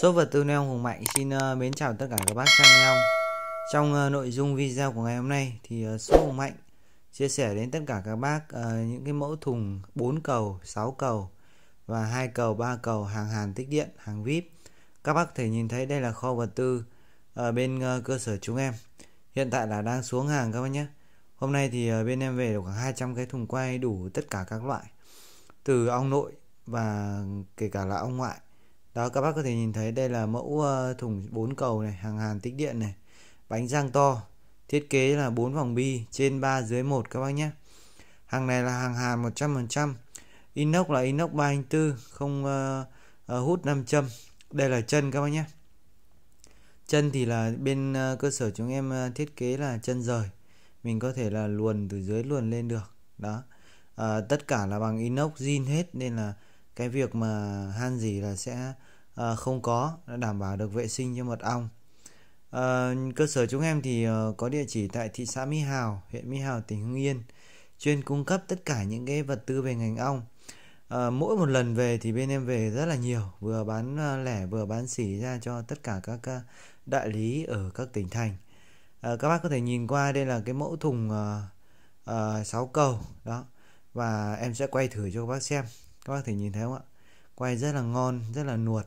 Số vật tư neo Hùng Mạnh xin uh, mến chào tất cả các bác trong neo. Trong uh, nội dung video của ngày hôm nay thì uh, số Hùng Mạnh chia sẻ đến tất cả các bác uh, những cái mẫu thùng 4 cầu, 6 cầu và hai cầu, ba cầu hàng hàn tích điện, hàng VIP. Các bác thể nhìn thấy đây là kho vật tư ở uh, bên uh, cơ sở chúng em. Hiện tại là đang xuống hàng các bác nhé. Hôm nay thì uh, bên em về được khoảng 200 cái thùng quay đủ tất cả các loại từ ong nội và kể cả là ong ngoại đó các bác có thể nhìn thấy đây là mẫu ờ, thùng 4 cầu này hàng hàn tích điện này bánh răng to thiết kế là 4 vòng bi trên 3 dưới 1 các bác nhé hàng này là hàng hàn 100% inox là inox 304 không uh, uh, hút 5 châm đây là chân các bác nhé chân thì là bên uh, cơ sở chúng em uh, thiết kế là chân rời mình có thể là luồn từ dưới luồn lên được đó uh, tất cả là bằng inox zin hết nên là cái việc mà han gì là sẽ uh, không có đảm bảo được vệ sinh cho mật ong uh, cơ sở chúng em thì uh, có địa chỉ tại thị xã mỹ hào huyện mỹ hào tỉnh hưng yên chuyên cung cấp tất cả những cái vật tư về ngành ong À, mỗi một lần về thì bên em về rất là nhiều vừa bán lẻ vừa bán xỉ ra cho tất cả các đại lý ở các tỉnh thành à, các bác có thể nhìn qua đây là cái mẫu thùng uh, uh, 6 cầu đó và em sẽ quay thử cho các bác xem các bác thể nhìn thấy không ạ quay rất là ngon rất là nuột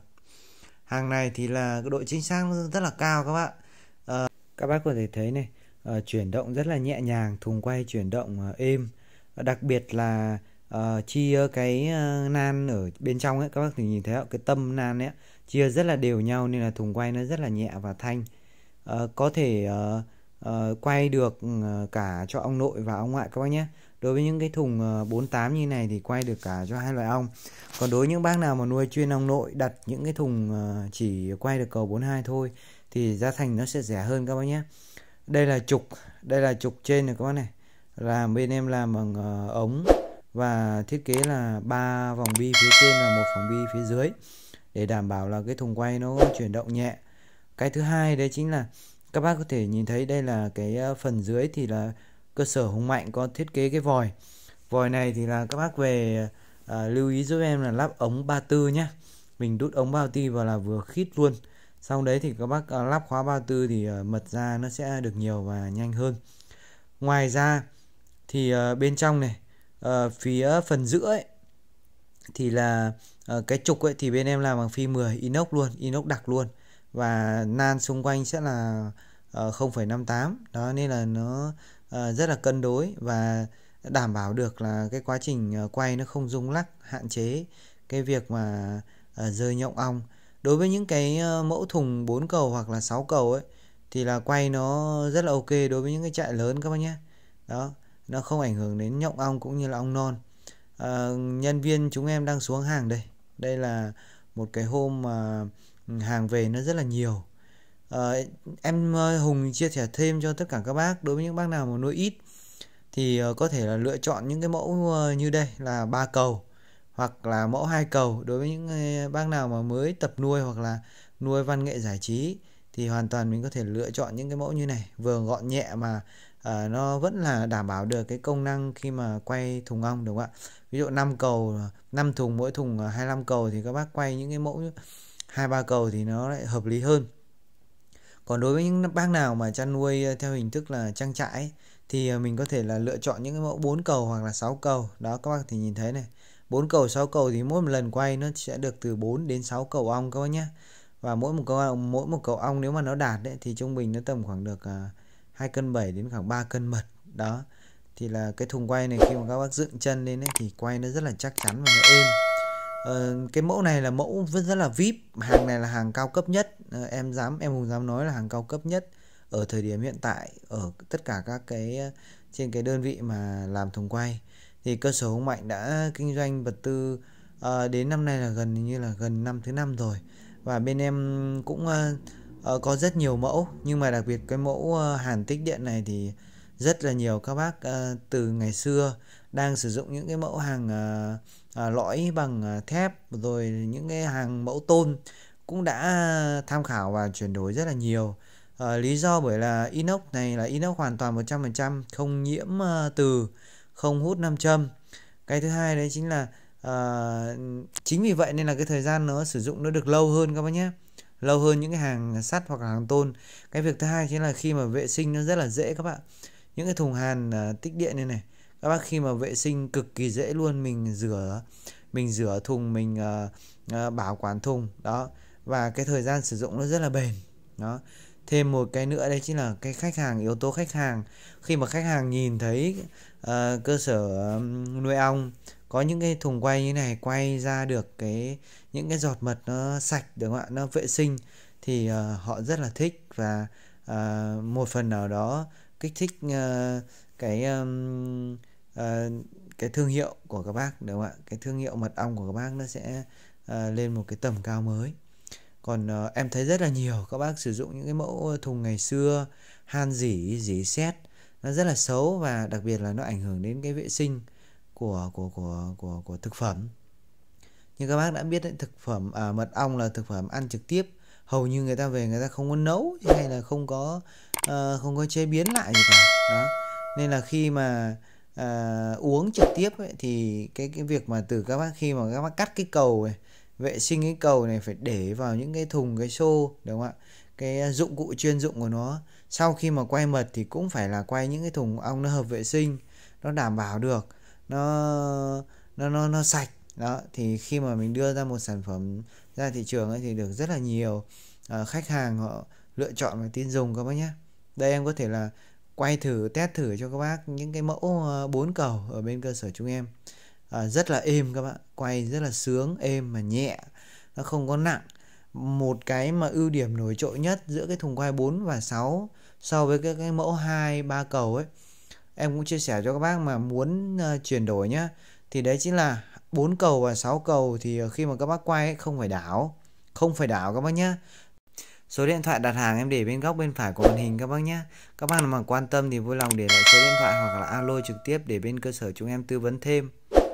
hàng này thì là độ chính xác rất là cao các bạn à, ờ, các bác có thể thấy này à, chuyển động rất là nhẹ nhàng thùng quay chuyển động à, êm à, đặc biệt là à, chia cái à, nan ở bên trong ấy các bác thể nhìn thấy không? cái tâm nan ấy chia rất là đều nhau nên là thùng quay nó rất là nhẹ và thanh à, có thể à, à, quay được cả cho ông nội và ông ngoại các bác nhé đối với những cái thùng 48 ờ, như này thì quay được cả cho hai loại ong còn đối với những bác nào mà nuôi chuyên ong nội đặt những cái thùng ờ, chỉ quay được cầu 42 thôi thì giá thành nó sẽ rẻ hơn các bác nhé đây là trục đây là trục trên này các bác này làm bên em làm bằng ờ, ống và thiết kế là ba vòng bi phía trên và một vòng bi phía dưới để đảm bảo là cái thùng quay nó chuyển động nhẹ cái thứ hai đấy chính là các bác có thể nhìn thấy đây là cái phần dưới thì là cơ sở Hùng Mạnh có thiết kế cái vòi vòi này thì là các bác về à, lưu ý giúp em là lắp ống 34 nhé mình đút ống bao ti vào là vừa khít luôn sau đấy thì các bác à, lắp khóa 34 thì à, mật ra nó sẽ được nhiều và nhanh hơn ngoài ra thì à, bên trong này phía phần giữa ấy, thì là cái trục ấy thì bên em làm bằng phi 10 inox luôn inox đặc luôn và nan xung quanh sẽ là uh, 0,58 đó nên là nó Ờ, rất là cân đối và đảm bảo được là cái quá trình ờ, quay nó không rung lắc hạn chế cái việc mà ờ, rơi nhộng ong đối với những cái mẫu thùng 4 cầu hoặc là 6 cầu ấy thì là quay nó rất là ok đối với những cái trại lớn các bác nhé đó nó không ảnh hưởng đến nhộng ong cũng như là ong non à, nhân viên chúng em đang xuống hàng đây đây là một cái hôm mà ừ, hàng về nó rất là nhiều à, em ờ, Hùng chia sẻ thêm cho tất cả các bác đối với những bác nào mà nuôi ít thì ờ, có thể là lựa chọn những cái mẫu như đây là ba cầu hoặc là mẫu hai cầu đối với những bác nào mà mới tập nuôi hoặc là nuôi văn nghệ giải trí thì hoàn toàn mình có thể lựa chọn những cái mẫu như này vừa gọn nhẹ mà à, nó vẫn là đảm bảo được cái công năng khi mà quay thùng ong đúng không ạ ví dụ 5 cầu 5 thùng mỗi thùng 25 cầu thì các bác quay những cái mẫu hai ba cầu thì nó lại hợp lý hơn còn đối với những bác nào mà chăn nuôi ờ, theo hình thức là trang trại thì ờ, mình có thể là lựa chọn những cái mẫu 4 cầu hoặc là 6 cầu đó các bác thì nhìn thấy này 4 cầu 6 cầu thì mỗi một lần quay nó sẽ được từ 4 đến 6 cầu ong các bác nhé và mỗi một cầu ong, mỗi một cầu ong nếu mà nó đạt đấy thì trung bình nó tầm khoảng được à, ờ, 2 cân 7 đến khoảng 3 cân mật đó thì là cái thùng quay này khi mà các bác dựng chân lên ấy, thì quay nó rất là chắc chắn và nó êm Ờ, cái mẫu này là mẫu rất là vip hàng này là hàng cao cấp nhất ờ, em dám em hùng dám nói là hàng cao cấp nhất ở thời điểm hiện tại ở tất cả các cái ờ, trên cái đơn vị mà làm thùng quay thì cơ sở hùng mạnh đã kinh doanh vật tư uh, đến năm nay là gần như là gần năm thứ năm rồi và bên em cũng uh, uh, có rất nhiều mẫu nhưng mà đặc biệt cái mẫu uh, hàn tích điện này thì rất là nhiều các bác uh, từ ngày xưa đang sử dụng những cái mẫu hàng uh, à, lõi bằng à, thép rồi những cái hàng mẫu tôn cũng đã tham khảo và chuyển đổi rất là nhiều à, lý do bởi là inox này là inox hoàn toàn 100% không nhiễm à, từ không hút nam châm cái thứ hai đấy chính là à, chính vì vậy nên là cái thời gian nó sử dụng nó được lâu hơn các bác nhé lâu hơn những cái hàng sắt hoặc là hàng tôn cái việc thứ hai chính là khi mà vệ sinh nó rất là dễ các bạn những cái thùng hàn à, tích điện này này các bác khi mà vệ sinh cực kỳ dễ luôn mình rửa mình rửa thùng mình uh, uh, bảo quản thùng đó và cái thời gian sử dụng nó rất là bền đó thêm một cái nữa đây chính là cái khách hàng yếu tố khách hàng khi mà khách hàng nhìn thấy uh, cơ sở um, nuôi ong có những cái thùng quay như này quay ra được cái những cái giọt mật nó sạch được không ạ nó vệ sinh thì uh, họ rất là thích và uh, một phần nào đó kích thích uh, cái um, Ờ, cái thương hiệu của các bác đúng không ạ cái thương hiệu mật ong của các bác nó sẽ uh, lên một cái tầm cao mới còn uh, em thấy rất là nhiều các bác sử dụng những cái mẫu thùng ngày xưa han dỉ dỉ xét nó rất là xấu và đặc biệt là nó ảnh hưởng đến cái vệ sinh của của của của của thực phẩm như các bác đã biết đấy, thực phẩm à, mật ong là thực phẩm ăn trực tiếp hầu như người ta về người ta không có nấu hay là không có uh, không có chế biến lại gì cả đó nên là khi mà à, uống trực tiếp ấy, thì cái cái việc mà từ các bác khi mà các bác cắt cái cầu này vệ sinh cái cầu này phải để vào những cái thùng cái xô đúng không ạ cái ờ, dụng cụ chuyên dụng của nó sau khi mà quay mật thì cũng phải là quay những cái thùng ong nó hợp vệ sinh nó đảm bảo được nó nó nó nó sạch đó thì khi mà mình đưa ra một sản phẩm ra thị trường ấy thì được rất là nhiều uh, khách hàng họ lựa chọn và tin dùng các bác nhé đây em có thể là quay thử test thử cho các bác những cái mẫu ờ, bốn cầu ở bên cơ sở chúng em à, rất là êm các bạn quay rất là sướng êm mà nhẹ nó không có nặng một cái mà ưu điểm nổi trội nhất giữa cái thùng quay 4 và 6 so với các cái mẫu 2 3 cầu ấy em cũng chia sẻ cho các bác mà muốn uh, chuyển đổi nhá thì đấy chính là 4 cầu và 6 cầu thì khi mà các bác quay ấy, không phải đảo không phải đảo các bác nhá Số điện thoại đặt hàng em để bên góc bên phải của màn hình các bác nhé. Các bạn nào mà quan tâm thì vui lòng để lại số điện thoại hoặc là alo trực tiếp để bên cơ sở chúng em tư vấn thêm.